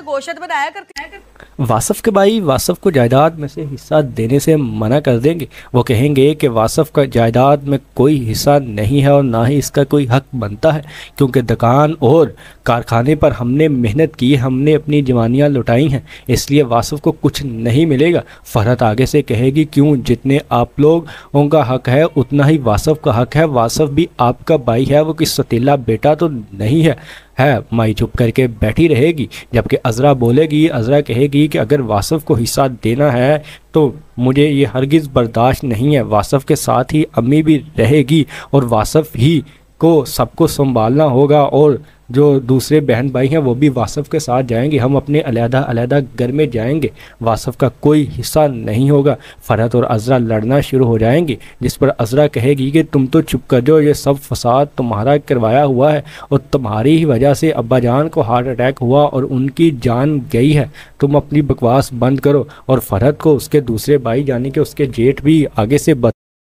गोशत वासफ के भाई वासफ को जायदाद में से हिस्सा देने से मना कर देंगे वो कहेंगे कि वासफ का जायदाद में कोई हिस्सा नहीं है और ना ही इसका कोई हक बनता है क्योंकि दुकान और कारखाने पर हमने मेहनत की हमने अपनी जवानियां लुटाई हैं इसलिए वासफ को कुछ नहीं मिलेगा फरहत आगे से कहेगी क्यों जितने आप लोगों का हक है उतना ही वासफ का हक है वासफ भी आपका भाई है वो किस सतीला बेटा तो नहीं है है माई चुप करके बैठी रहेगी जबकि अजरा बोलेगी अजरा कहेगी कि अगर वासफ़ को हिस्सा देना है तो मुझे ये हरगिज़ बर्दाश्त नहीं है वासफ़ के साथ ही अम्मी भी रहेगी और वासफ़ ही को सबको संभालना होगा और जो दूसरे बहन भाई हैं वो भी वासफ़ के साथ जाएंगे हम अपने अलहदा अलहदा घर में जाएंगे वासफ़ का कोई हिस्सा नहीं होगा फ़रहत और अजरा लड़ना शुरू हो जाएंगे जिस पर अजरा कहेगी कि तुम तो चुप कर जाओ ये सब फसाद तुम्हारा करवाया हुआ है और तुम्हारी ही वजह से अब्बा जान को हार्ट अटैक हुआ और उनकी जान गई है तुम अपनी बकवास बंद करो और फ़रहत को उसके दूसरे भाई यानी कि उसके जेठ भी आगे से